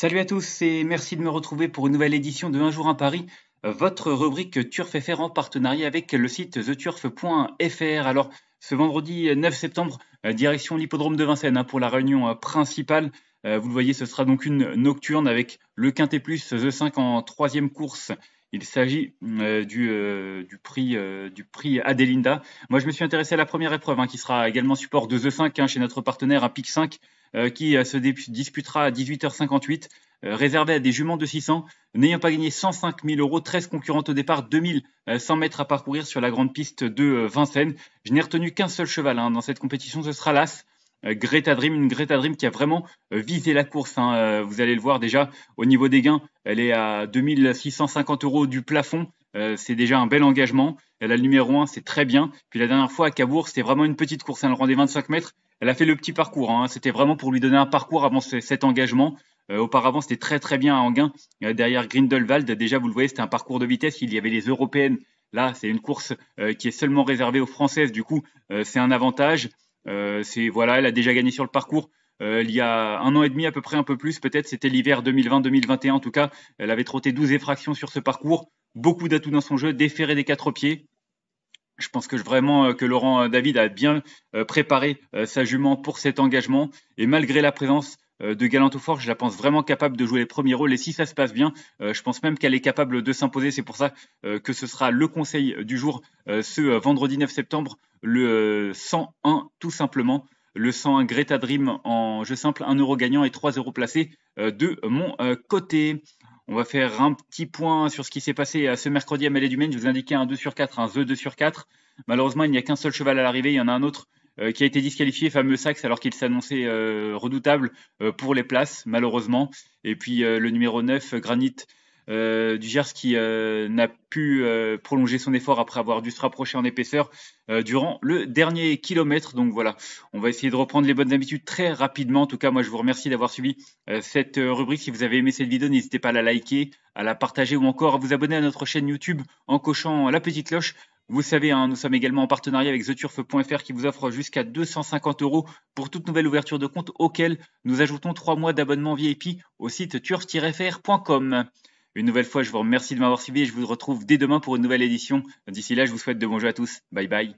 Salut à tous et merci de me retrouver pour une nouvelle édition de Un jour un Paris, euh, votre rubrique Turf FR en partenariat avec le site theturf.fr. Alors, ce vendredi 9 euh, septembre, euh, direction l'hippodrome de Vincennes hein, pour la réunion principale. Vous le voyez, ce sera donc une nocturne avec le Quintet Plus, The 5 en troisième course. Il s'agit du, prix, du prix Adelinda. Moi, je me suis intéressé à la première épreuve hein, qui sera également support de The 5 hein, chez notre partenaire à PIC 5. Euh, qui euh, se disputera à 18h58, euh, réservé à des juments de 600, n'ayant pas gagné 105 000 euros, 13 concurrentes au départ, 2100 mètres à parcourir sur la grande piste de Vincennes. Je n'ai retenu qu'un seul cheval hein. dans cette compétition, ce sera l'As. Greta Dream, une Greta Dream qui a vraiment visé la course. Hein. Vous allez le voir déjà au niveau des gains, elle est à 2650 euros du plafond. Euh, c'est déjà un bel engagement. Elle a le numéro 1, c'est très bien. Puis la dernière fois à Cabourg, c'était vraiment une petite course. Elle hein, rendait 25 mètres. Elle a fait le petit parcours. Hein. C'était vraiment pour lui donner un parcours avant cet engagement. Euh, auparavant, c'était très très bien à Anguin. Euh, derrière Grindelwald, déjà, vous le voyez, c'était un parcours de vitesse. Il y avait les européennes. Là, c'est une course qui est seulement réservée aux françaises. Du coup, c'est un avantage. voilà, elle a déjà gagné sur le parcours. Euh, il y a un an et demi à peu près, un peu plus peut-être, c'était l'hiver 2020-2021 en tout cas. Elle avait trotté 12 effractions sur ce parcours, beaucoup d'atouts dans son jeu, déféré des quatre pieds. Je pense que vraiment euh, que Laurent euh, David a bien préparé sa jument pour cet engagement et malgré la présence de Galantoufort, je la pense vraiment capable de jouer les premiers rôles. Et si ça se passe bien, je pense même qu'elle est capable de s'imposer. C'est pour ça que ce sera le conseil du jour ce vendredi 9 septembre, le 101 tout simplement, le 101 Greta Dream en jeu simple, 1 euro gagnant et 3 euros placés euh, de mon euh, côté. On va faire un petit point sur ce qui s'est passé euh, ce mercredi à Malais du Maine. Je vous indiquais un 2 sur 4, un The 2 sur 4. Malheureusement, il n'y a qu'un seul cheval à l'arrivée. Il y en a un autre qui a été disqualifié, fameux Saxe, alors qu'il s'annonçait redoutable pour les places, malheureusement. Et puis le numéro 9, Granite euh, du Gers qui euh, n'a pu euh, prolonger son effort après avoir dû se rapprocher en épaisseur durant le dernier kilomètre. Donc voilà, on va essayer de reprendre les bonnes habitudes très rapidement. En tout cas, moi je vous remercie d'avoir suivi cette rubrique. Si vous avez aimé cette vidéo, n'hésitez pas à la liker, à la partager ou encore à vous abonner à notre chaîne YouTube en cochant la petite cloche. Vous savez, hein, nous sommes également en partenariat avec theturf.fr qui vous offre jusqu'à 250 euros pour toute nouvelle ouverture de compte auquel nous ajoutons 3 mois d'abonnement VIP au site turf-fr.com. Une nouvelle fois, je vous remercie de m'avoir suivi et je vous retrouve dès demain pour une nouvelle édition. D'ici là, je vous souhaite de bons jeux à tous. Bye bye.